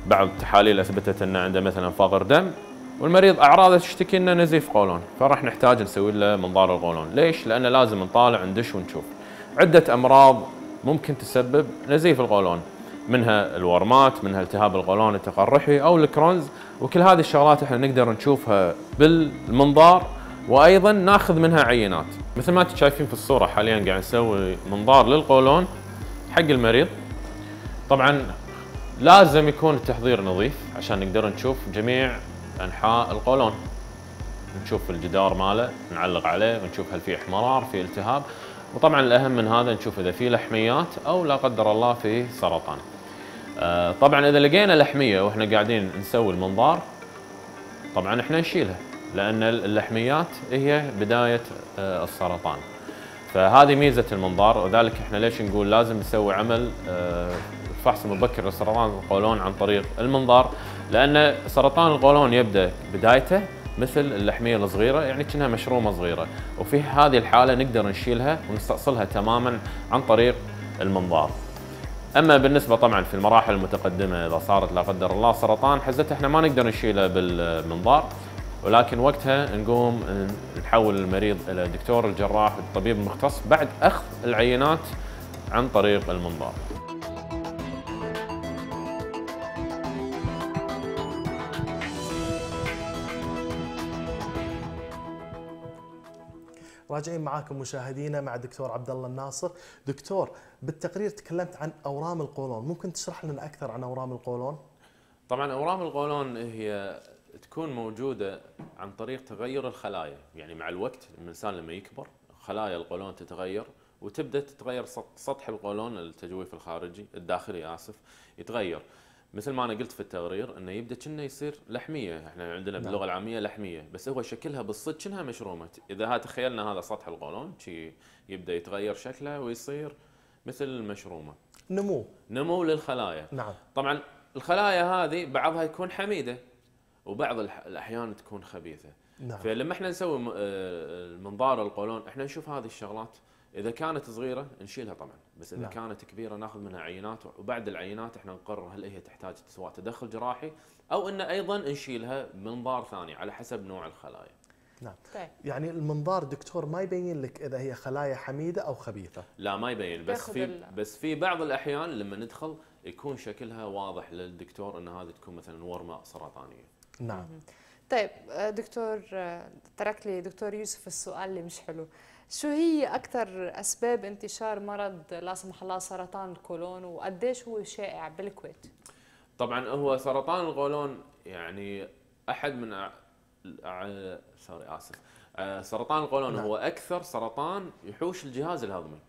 بعض التحاليل اثبتت انه عنده مثلا فقر دم والمريض اعراضه تشتكي انه نزيف قولون فراح نحتاج نسوي له منظار القولون ليش لان لازم نطالع ندش ونشوف عده امراض ممكن تسبب نزيف القولون منها الورمات منها التهاب القولون التقرحي او الكرونز وكل هذه الشغلات احنا نقدر نشوفها بالمنظار وايضا ناخذ منها عينات مثل ما انتم شايفين في الصوره حاليا قاعد نسوي منظار للقولون حق المريض طبعا لازم يكون التحضير نظيف عشان نقدر نشوف جميع انحاء القولون نشوف الجدار ماله نعلق عليه ونشوف هل في احمرار في التهاب وطبعا الاهم من هذا نشوف اذا في لحميات او لا قدر الله في سرطان آه، طبعا اذا لقينا لحميه واحنا قاعدين نسوي المنظار طبعا احنا نشيلها لان اللحميات هي بدايه آه، السرطان فهذه ميزه المنظار وذلك احنا ليش نقول لازم نسوي عمل آه، فحص مبكر لسرطان القولون عن طريق المنظار لان سرطان القولون يبدا بدايته مثل اللحميه الصغيره يعني كأنها مشرومه صغيره وفي هذه الحاله نقدر نشيلها ونستأصلها تماما عن طريق المنظار. اما بالنسبه طبعا في المراحل المتقدمه اذا صارت لا قدر الله سرطان حزتها احنا ما نقدر نشيله بالمنظار ولكن وقتها نقوم نحول المريض الى دكتور الجراح الطبيب المختص بعد اخذ العينات عن طريق المنظار. راجعين معاكم مشاهدينا مع الدكتور عبد الله الناصر دكتور بالتقرير تكلمت عن اورام القولون ممكن تشرح لنا اكثر عن اورام القولون طبعا اورام القولون هي تكون موجوده عن طريق تغير الخلايا يعني مع الوقت الانسان لما يكبر خلايا القولون تتغير وتبدا تتغير سطح القولون التجويف الخارجي الداخلي اسف يتغير مثل ما انا قلت في التقرير انه يبدا كنه يصير لحميه احنا عندنا نعم. باللغه نعم. العاميه لحميه بس هو شكلها بالصدق كنها مشرومه اذا ها تخيلنا هذا سطح القولون شي يبدا يتغير شكله ويصير مثل المشرومه نمو نمو للخلايا نعم طبعا الخلايا هذه بعضها يكون حميده وبعض الاحيان تكون خبيثه نعم. فلما احنا نسوي آه، منظار القولون احنا نشوف هذه الشغلات اذا كانت صغيره نشيلها طبعا بس اذا لا. نعم. كانت كبيره ناخذ منها عينات وبعد العينات احنا نقرر هل هي تحتاج سواء تدخل جراحي او ان ايضا نشيلها منظار ثاني على حسب نوع الخلايا نعم طيب. يعني المنظار دكتور ما يبين لك اذا هي خلايا حميده او خبيثه لا ما يبين بس في بس في بعض الاحيان لما ندخل يكون شكلها واضح للدكتور ان هذه تكون مثلا ورمه سرطانيه نعم طيب آه، دكتور آه، ترك لي دكتور يوسف السؤال اللي مش حلو شو هي أكثر أسباب انتشار مرض لا سمح الله سرطان القولون وقديش هو شائع بالكويت؟ طبعا هو سرطان القولون يعني أحد من سوري آسف آه، سرطان القولون نعم. هو أكثر سرطان يحوش الجهاز الهضمي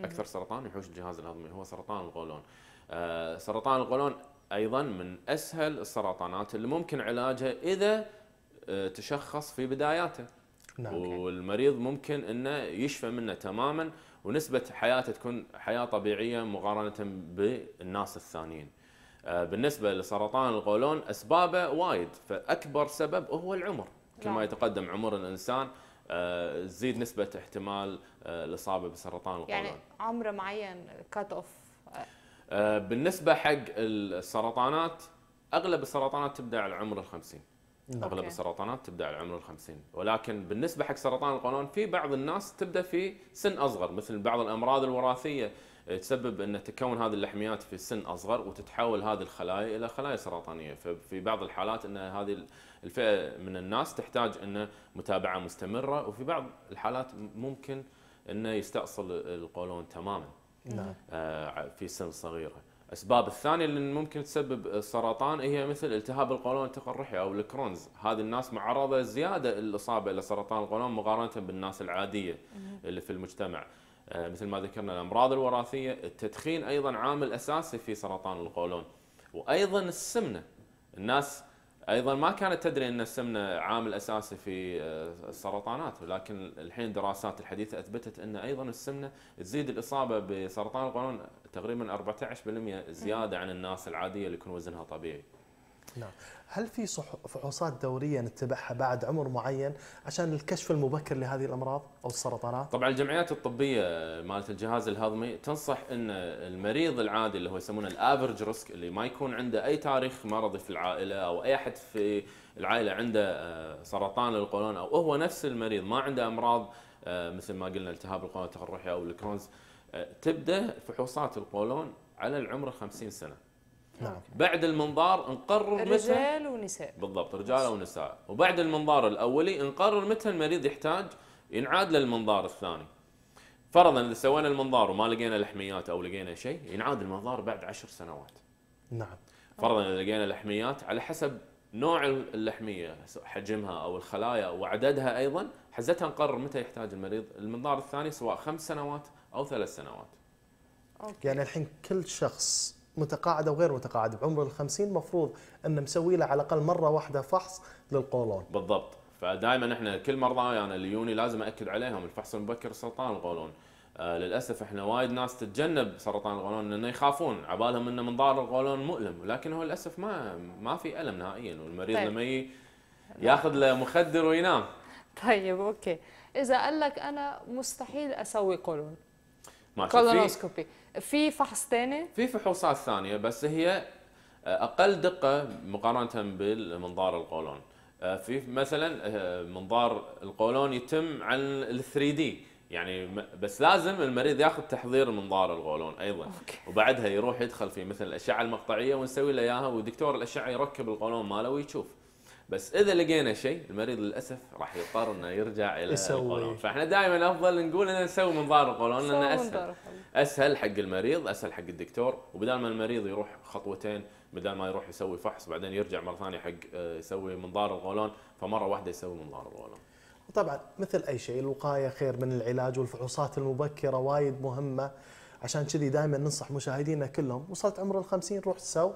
أكثر سرطان يحوش الجهاز الهضمي هو سرطان القولون آه، سرطان القولون أيضا من أسهل السرطانات اللي ممكن علاجها إذا آه، تشخص في بداياته نعم. والمريض ممكن انه يشفى منه تماما ونسبه حياته تكون حياه طبيعيه مقارنه بالناس الثانيين. آه، بالنسبه لسرطان القولون اسبابه وايد فاكبر سبب هو العمر كما نعم. يتقدم عمر الانسان آه، تزيد نسبه احتمال آه، الاصابه بسرطان القولون. يعني عمر معين كات اوف بالنسبه حق السرطانات اغلب السرطانات تبدا على عمر ال 50. اغلب السرطانات تبدا على عمر الخمسين ولكن بالنسبه حق سرطان القولون في بعض الناس تبدا في سن اصغر مثل بعض الامراض الوراثيه تسبب ان تكون هذه اللحميات في سن اصغر وتتحول هذه الخلايا الى خلايا سرطانيه ففي بعض الحالات ان هذه الفئه من الناس تحتاج ان متابعه مستمره وفي بعض الحالات ممكن انه يستأصل القولون تماما نعم. آه، في سن صغيره الاسباب الثانيه اللي ممكن تسبب السرطان هي مثل التهاب القولون التقرحي او الكرونز، هذه الناس معرضه زياده الاصابه الى سرطان القولون مقارنه بالناس العاديه اللي في المجتمع. آه، مثل ما ذكرنا الامراض الوراثيه، التدخين ايضا عامل اساسي في سرطان القولون. وايضا السمنه، الناس ايضا ما كانت تدري ان السمنه عامل اساسي في آه، السرطانات ولكن الحين الدراسات الحديثه اثبتت ان ايضا السمنه تزيد الاصابه بسرطان القولون تقريبا 14% زياده عن الناس العاديه اللي يكون وزنها طبيعي. نعم هل في فحوصات دوريه نتبعها بعد عمر معين عشان الكشف المبكر لهذه الامراض او السرطانات؟ طبعا الجمعيات الطبيه مالت الجهاز الهضمي تنصح ان المريض العادي اللي هو يسمونه الافرج ريسك اللي ما يكون عنده اي تاريخ مرضي في العائله او اي احد في العائله عنده آه، سرطان القولون او هو نفس المريض ما عنده امراض آه، مثل ما قلنا التهاب القولون التقرحي او الكرونز آه، تبدا فحوصات القولون على العمر 50 سنه نعم. نعم. بعد المنظار نقرر متى رجال ونساء بالضبط رجال ونساء وبعد المنظار الاولي نقرر متى المريض يحتاج ينعاد للمنظار الثاني فرضا اذا سوينا المنظار وما لقينا لحميات او لقينا شيء ينعاد المنظار بعد عشر سنوات نعم فرضا اذا لقينا لحميات على حسب نوع اللحميه حجمها او الخلايا وعددها ايضا حزتها نقرر متى يحتاج المريض المنظار الثاني سواء خمس سنوات او ثلاث سنوات أوكي. يعني الحين كل شخص متقاعده وغير متقاعده بعمر ال 50 المفروض ان مسوي له على الاقل مره واحده فحص للقولون بالضبط فدائما احنا كل مرضى يعني اللي يوني لازم اكد عليهم الفحص المبكر لسرطان القولون آه للاسف احنا وايد ناس تتجنب سرطان القولون لانه يخافون عبالهم انه منظار القولون مؤلم ولكن هو للاسف ما ما في الم نهائيا والمريض طيب. لما ياخذ له مخدر وينام طيب اوكي اذا قال لك انا مستحيل اسوي قولون كولونوسكوبي في فحص ثاني في فحوصات ثانيه بس هي آه، اقل دقه مقارنه بالمنظار القولون آه، في مثلا آه، منظار القولون يتم عن ال 3 دي يعني بس لازم المريض ياخذ تحضير منظار القولون ايضا أوكي. وبعدها يروح يدخل في مثل الاشعه المقطعيه ونسوي له اياها والدكتور الاشعه يركب القولون ماله ويشوف بس اذا لقينا شيء المريض للاسف راح يضطر انه يرجع الى القولون فاحنا دائما افضل نقول انه نسوي منظار القولون لانه اسهل اسهل حق المريض اسهل حق الدكتور وبدال ما المريض يروح خطوتين بدال ما يروح يسوي فحص بعدين يرجع مره ثانيه حق آه، يسوي منظار القولون فمره واحده يسوي منظار القولون طبعا مثل اي شيء الوقايه خير من العلاج والفحوصات المبكره وايد مهمه عشان كذي دائما ننصح مشاهدينا كلهم وصلت عمر ال 50 روح سو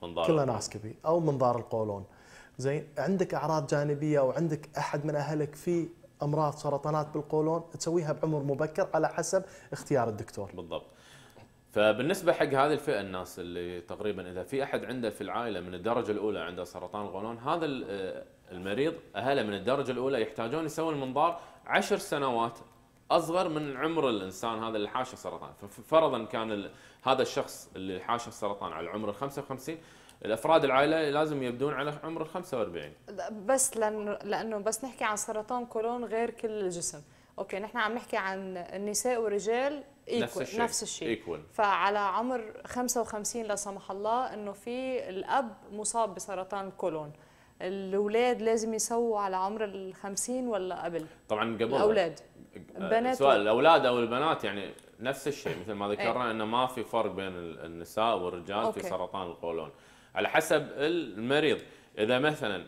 كله ناس كبير او منظار القولون زين عندك اعراض جانبيه او عندك احد من اهلك في امراض سرطانات بالقولون تسويها بعمر مبكر على حسب اختيار الدكتور بالضبط فبالنسبه حق هذه الفئه الناس اللي تقريبا اذا في احد عنده في العائله من الدرجه الاولى عنده سرطان القولون هذا آه، المريض اهله من الدرجه الاولى يحتاجون يسوون المنظار عشر سنوات اصغر من عمر الانسان هذا اللي حاشه سرطان ففرضا كان هذا الشخص اللي حاشه السرطان على عمر ال 55 الافراد العائله لازم يبدون على عمر ال 45 بس لانه لانه بس نحكي عن سرطان كولون غير كل الجسم اوكي نحن عم نحكي عن النساء والرجال ايكول نفس الشيء, نفس الشيء. إيكول. فعلى عمر 55 لا سمح الله انه في الاب مصاب بسرطان الكولون الاولاد لازم يسووا على عمر ال 50 ولا قبل طبعا قبل الاولاد البنات أه، سؤال الاولاد او البنات يعني نفس الشيء مثل ما إيه. ذكرنا انه ما في فرق بين النساء والرجال أوكي. في سرطان القولون على حسب المريض اذا مثلا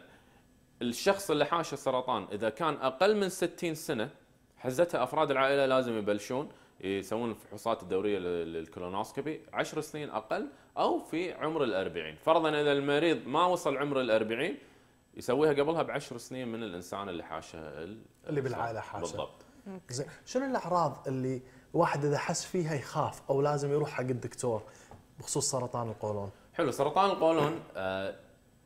الشخص اللي حاش السرطان اذا كان اقل من 60 سنه حزتها افراد العائله لازم يبلشون يسوون الفحوصات الدوريه للكولونوسكوبي 10 سنين اقل او في عمر الأربعين فرضا اذا المريض ما وصل عمر الأربعين يسويها قبلها ب 10 سنين من الانسان اللي حاشه اللي بالعائله حاشه بالضبط زين شنو الاعراض اللي الواحد اذا حس فيها يخاف او لازم يروح حق الدكتور بخصوص سرطان القولون؟ حلو سرطان القولون آه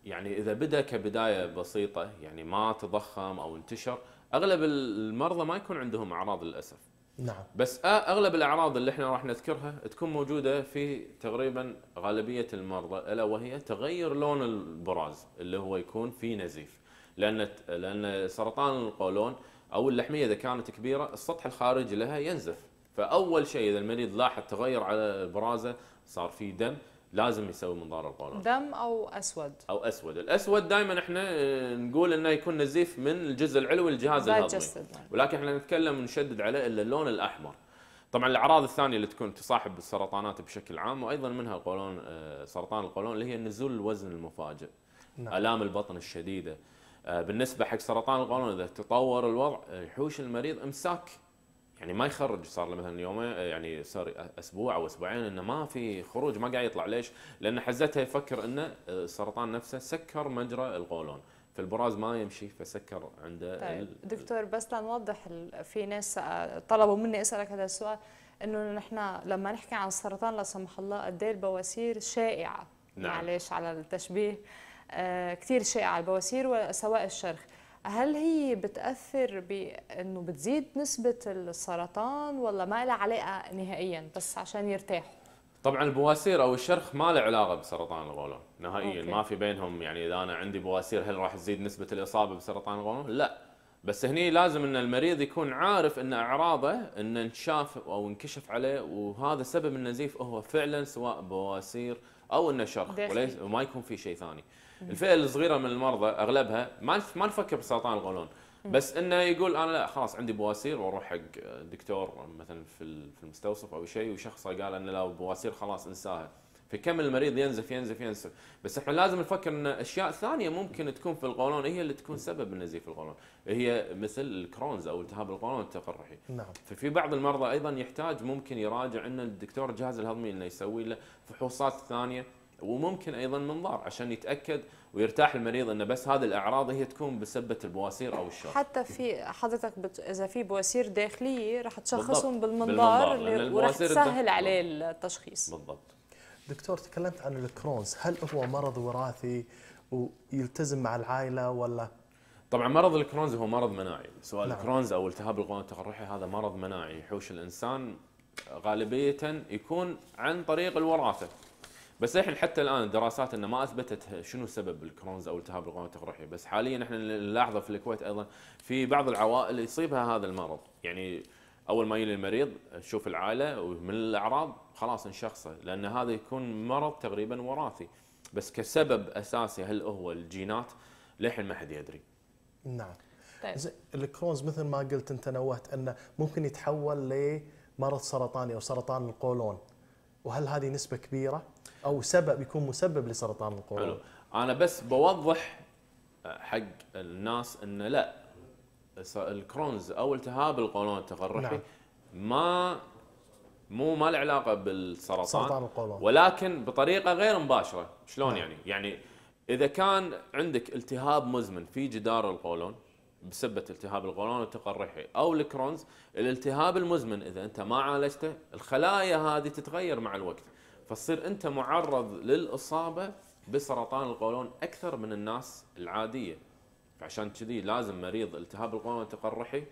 يعني اذا بدا كبدايه بسيطه يعني ما تضخم او انتشر اغلب المرضى ما يكون عندهم اعراض للاسف نعم بس آه، اغلب الاعراض اللي احنا راح نذكرها تكون موجوده في تقريبا غالبيه المرضى الا وهي تغير لون البراز اللي هو يكون فيه نزيف لان لان سرطان القولون او اللحميه اذا كانت كبيره السطح الخارجي لها ينزف فاول شيء اذا المريض لاحظ تغير على برازه صار فيه دم لازم يسوي منظار القولون دم او اسود او اسود الاسود دائما احنا آه، نقول انه يكون نزيف من الجزء العلوي الجهاز الهضمي ولكن احنا نتكلم ونشدد عليه الا اللون الاحمر طبعا الاعراض الثانيه اللي تكون تصاحب السرطانات بشكل عام وايضا منها قولون آه، سرطان القولون اللي هي نزول الوزن المفاجئ نعم. الام البطن الشديده آه، بالنسبه حق سرطان القولون اذا تطور الوضع يحوش المريض امساك يعني ما يخرج صار له مثلا يومين آه، يعني صار اسبوع او اسبوعين انه ما في خروج ما قاعد يطلع ليش؟ لان حزتها يفكر انه آه، السرطان نفسه سكر مجرى القولون فالبراز ما يمشي فسكر عنده طيب. دكتور بس لنوضح في ناس آه، طلبوا مني اسالك هذا السؤال انه نحن لما نحكي عن السرطان لا سمح الله قد ايه البواسير شائعه نعم. معلش على التشبيه آه كثير شائعه البواسير سواء الشرخ هل هي بتاثر بانه بتزيد نسبه السرطان ولا ما لها علاقه نهائيا بس عشان يرتاحوا طبعا البواسير او الشرخ ما له علاقه بسرطان القولون نهائيا أوكي. ما في بينهم يعني اذا انا عندي بواسير هل راح تزيد نسبه الاصابه بسرطان القولون لا بس هني لازم ان المريض يكون عارف ان اعراضه ان انشاف او انكشف عليه وهذا سبب النزيف هو فعلا سواء بواسير او انه شرخ وليس وما يكون في شيء ثاني الفئه الصغيره من المرضى اغلبها ما ما نفكر بسرطان القولون بس انه يقول انا لا خلاص عندي بواسير واروح حق دكتور مثلا في في المستوصف او شيء وشخصه قال انه لو بواسير خلاص انساها فكم المريض ينزف ينزف ينزف بس احنا لازم نفكر ان اشياء ثانيه ممكن تكون في القولون هي اللي تكون سبب النزيف القولون هي مثل الكرونز او التهاب القولون التقرحي نعم ففي بعض المرضى ايضا يحتاج ممكن يراجع ان الدكتور الجهاز الهضمي انه يسوي له فحوصات ثانيه وممكن ايضا منظار عشان يتاكد ويرتاح المريض انه بس هذه الاعراض هي تكون بسبه البواسير او الشوك. حتى في حضرتك بت... اذا في بواسير داخليه راح تشخصهم بالمنظار, بالمنظار. وراح تسهل عليه التشخيص. بالضبط. دكتور تكلمت عن الكرونز، هل هو مرض وراثي ويلتزم مع العائله ولا؟ طبعا مرض الكرونز هو مرض مناعي، سواء نعم. الكرونز او التهاب القولون التقرحي هذا مرض مناعي يحوش الانسان غالبيه يكون عن طريق الوراثه. بس الحين حتى الان الدراسات انه ما اثبتت شنو سبب الكرونز او التهاب القنوات التقرحيه بس حاليا احنا نلاحظه في الكويت ايضا في بعض العوائل يصيبها هذا المرض يعني اول ما يجي المريض تشوف العائله ومن الاعراض خلاص انشخصه لان هذا يكون مرض تقريبا وراثي بس كسبب اساسي هل هو الجينات للحين ما حد يدري نعم طيب. الكرونز مثل ما قلت انت نوهت انه ممكن يتحول لمرض سرطاني او سرطان القولون وهل هذه نسبه كبيره او سبب يكون مسبب لسرطان القولون حلو. انا بس بوضح حق الناس انه لا الكرونز او التهاب القولون التقرحي نعم. ما مو ما له علاقه بالسرطان سرطان القولون ولكن بطريقه غير مباشره شلون نعم. يعني يعني اذا كان عندك التهاب مزمن في جدار القولون بسبه التهاب القولون التقرحي او الكرونز الالتهاب المزمن اذا انت ما عالجته الخلايا هذه تتغير مع الوقت فتصير انت معرض للاصابه بسرطان القولون اكثر من الناس العاديه فعشان كذي لازم مريض التهاب القولون التقرحي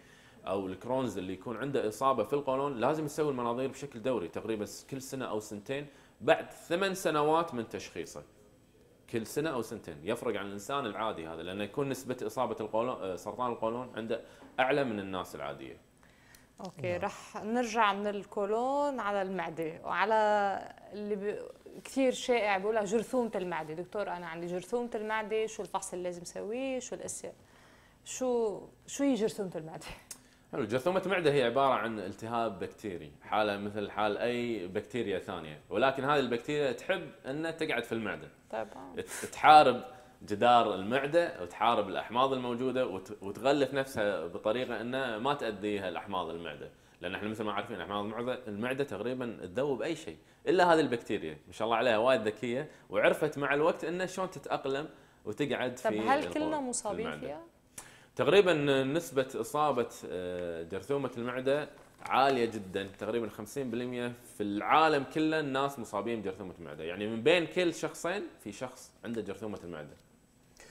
او الكرونز اللي يكون عنده اصابه في القولون لازم يسوي المناظير بشكل دوري تقريبا كل سنه او سنتين بعد ثمان سنوات من تشخيصه كل سنه او سنتين يفرق عن الانسان العادي هذا لانه يكون نسبه اصابه القولون آه، سرطان القولون عنده اعلى من الناس العاديه. اوكي نعم. راح نرجع من القولون على المعده وعلى اللي بي... كثير شائع بيقول جرثومه المعده، دكتور انا عندي جرثومه المعده، شو الفحص اللي لازم اسويه؟ شو الاشياء؟ شو شو هي جرثومه المعده؟ حلو جرثومة معدة هي عبارة عن التهاب بكتيري حالة مثل حال أي بكتيريا ثانية ولكن هذه البكتيريا تحب أنها تقعد في المعدة طبعا تحارب جدار المعدة وتحارب الأحماض الموجودة وتغلف نفسها بطريقة أنها ما تأذيها الأحماض المعدة لأن احنا مثل ما عارفين أحماض المعدة المعدة تقريبا تذوب أي شيء إلا هذه البكتيريا ما شاء الله عليها وايد ذكية وعرفت مع الوقت انها شلون تتأقلم وتقعد طيب، في طب هل كلنا مصابين فيها؟ تقريبا نسبة إصابة آه، جرثومة المعدة عالية جدا تقريبا 50% في العالم كله الناس مصابين بجرثومة المعدة يعني من بين كل شخصين في شخص عنده جرثومة المعدة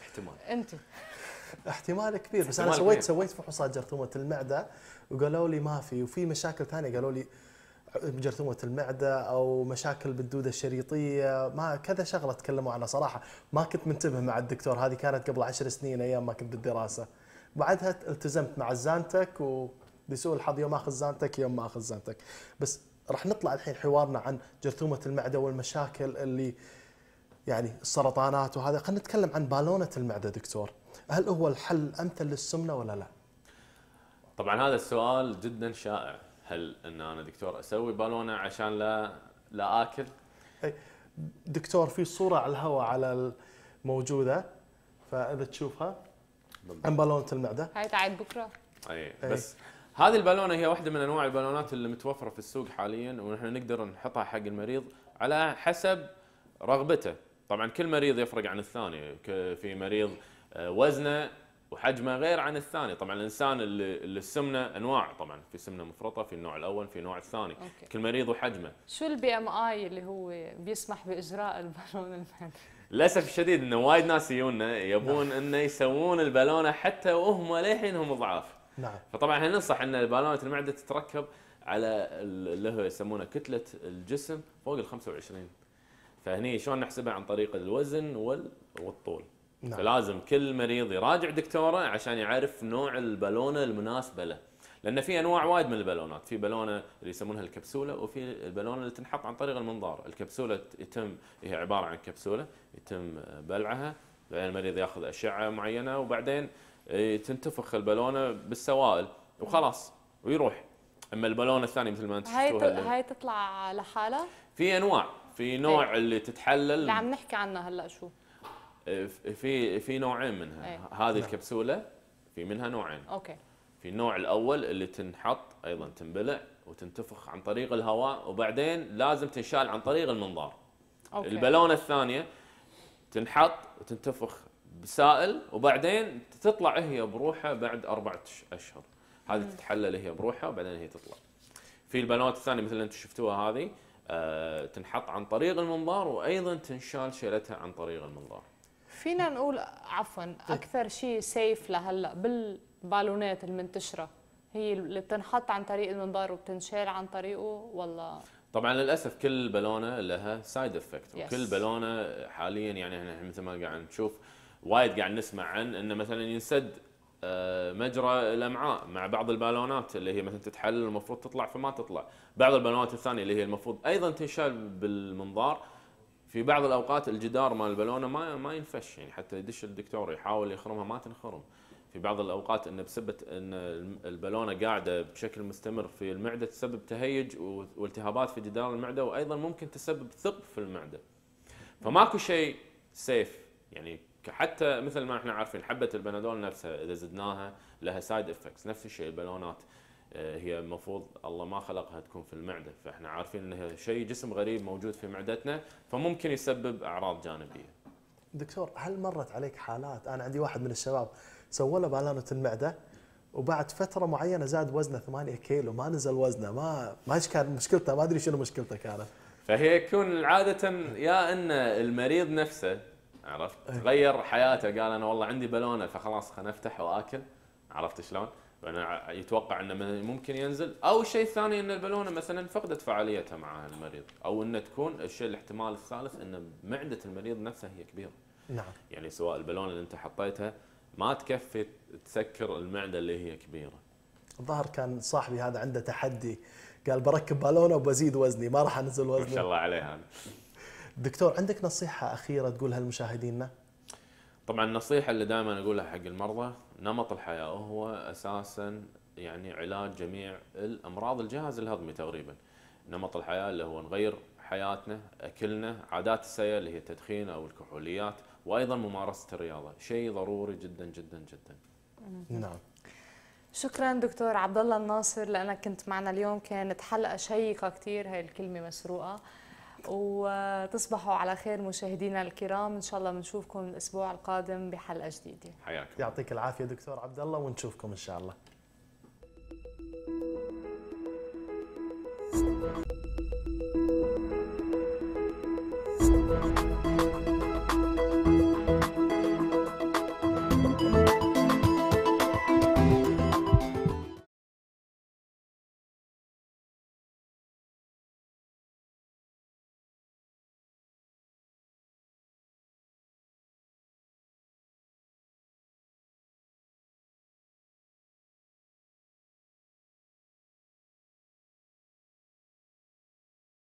احتمال أنت احتمال كبير بس انا سويت كبير. سويت فحوصات جرثومه المعده وقالوا لي ما في وفي مشاكل ثانيه قالوا لي جرثومه المعده او مشاكل بالدوده الشريطيه ما كذا شغله تكلموا عنها صراحه ما كنت منتبه مع الدكتور هذه كانت قبل عشر سنين ايام ما كنت بالدراسه بعدها التزمت مع الزانتك وبسوء الحظ يوم اخذ زانتك يوم ما اخذ زانتك بس راح نطلع الحين حوارنا عن جرثومه المعده والمشاكل اللي يعني السرطانات وهذا خلينا نتكلم عن بالونه المعده دكتور هل هو الحل الامثل للسمنه ولا لا طبعا هذا السؤال جدا شائع هل ان انا دكتور اسوي بالونه عشان لا لا اكل دكتور في صوره على الهواء على موجوده فاذا تشوفها عن بالونه المعده هاي تعال بكره اي إيه. بس هذه البالونه هي واحده من انواع البالونات اللي متوفره في السوق حاليا ونحن نقدر نحطها حق المريض على حسب رغبته طبعا كل مريض يفرق عن الثاني في مريض آه، وزنه وحجمه غير عن الثاني طبعا الانسان اللي, السمنه انواع طبعا في سمنه مفرطه في النوع الاول في النوع الثاني أوكي. كل مريض وحجمه شو البي ام اي اللي هو بيسمح باجراء البالون المعده للاسف الشديد انه وايد ناس يجونا يبون نعم. انه يسوون البالونه حتى وهم للحين هم ضعاف نعم فطبعا احنا ننصح ان البالونه المعده تتركب على اللي هو يسمونه كتله الجسم فوق ال 25 فهني شلون نحسبها عن طريق الوزن والطول نعم. فلازم كل مريض يراجع دكتوره عشان يعرف نوع البالونه المناسبه له لان في انواع وايد من البالونات في بالونه اللي يسمونها الكبسوله وفي البالونه اللي تنحط عن طريق المنظار الكبسوله يتم هي عباره عن كبسوله يتم بلعها بعدين المريض ياخذ اشعه معينه وبعدين تنتفخ البالونه بالسوائل وخلاص ويروح اما البالونه الثانيه مثل ما انت شفتوها هاي تطلع لحالها في انواع في نوع هي. إيه. اللي تتحلل اللي عم نحكي عنها هلا شو في في نوعين منها إيه. هذه نعم. الكبسوله في منها نوعين اوكي في النوع الاول اللي تنحط ايضا تنبلع وتنتفخ عن طريق الهواء وبعدين لازم تنشال عن طريق المنظار أوكي. البالونه الثانيه تنحط وتنتفخ بسائل وبعدين تطلع هي بروحها بعد أربعة اشهر هذه تتحلل هي بروحها وبعدين هي تطلع في البالونات الثانيه مثل اللي انتم شفتوها هذه أه تنحط عن طريق المنظار وايضا تنشال شيلتها عن طريق المنظار فينا نقول عفوا طيب. اكثر شيء سيف لهلا بال بالونات المنتشره هي اللي بتنحط عن طريق المنظار وبتنشال عن طريقه ولا طبعا للاسف كل بالونه لها سايد افكت وكل بالونه حاليا يعني احنا مثل ما قاعد نشوف وايد قاعد نسمع عن انه مثلا ينسد آه، مجرى الامعاء مع بعض البالونات اللي هي مثلا تتحلل المفروض تطلع فما تطلع، بعض البالونات الثانيه اللي هي المفروض ايضا تنشال بالمنظار في بعض الاوقات الجدار مال البالونه ما ما ينفش يعني حتى يدش الدكتور يحاول يخرمها ما تنخرم. في بعض الاوقات انه بسبب ان البالونه قاعده بشكل مستمر في المعده تسبب تهيج والتهابات في جدار المعده وايضا ممكن تسبب ثقب في المعده. فماكو شيء سيف يعني حتى مثل ما احنا عارفين حبه البنادول نفسها اذا زدناها لها سايد افكتس نفس الشيء البالونات آه، هي المفروض الله ما خلقها تكون في المعده فاحنا عارفين انها شيء جسم غريب موجود في معدتنا فممكن يسبب اعراض جانبيه. دكتور هل مرت عليك حالات انا عندي واحد من الشباب سوى له بالونه المعده وبعد فتره معينه زاد وزنه 8 كيلو ما نزل وزنه ما ما ايش كان مشكلته ما ادري شنو مشكلته كانت فهي يكون عاده يا ان المريض نفسه عرفت إيه. تغير حياته قال انا والله عندي بالونه فخلاص خليني افتح واكل عرفت شلون؟ فانا يتوقع انه ممكن ينزل او الشيء الثاني ان البالونه مثلا فقدت فعاليتها مع المريض او انه تكون الشيء الاحتمال الثالث ان معده المريض نفسها هي كبيره. نعم. يعني سواء البالونه اللي انت حطيتها ما تكفي تسكر المعده اللي هي كبيره الظاهر كان صاحبي هذا عنده تحدي قال بركب بالونه وبزيد وزني ما راح انزل وزني ما شاء الله عليه هذا دكتور عندك نصيحه اخيره تقولها لمشاهدينا طبعا النصيحه اللي دائما اقولها حق المرضى نمط الحياه هو اساسا يعني علاج جميع الامراض الجهاز الهضمي تقريبا نمط الحياه اللي هو نغير حياتنا اكلنا عادات السيئه اللي هي التدخين او الكحوليات وايضا ممارسه الرياضه شيء ضروري جدا جدا جدا نعم شكرا دكتور عبد الله الناصر لانك كنت معنا اليوم كانت حلقه شيقه كثير هاي الكلمه مسروقه وتصبحوا على خير مشاهدينا الكرام ان شاء الله بنشوفكم الاسبوع القادم بحلقه جديده حياك يعطيك العافيه دكتور عبد الله ونشوفكم ان شاء الله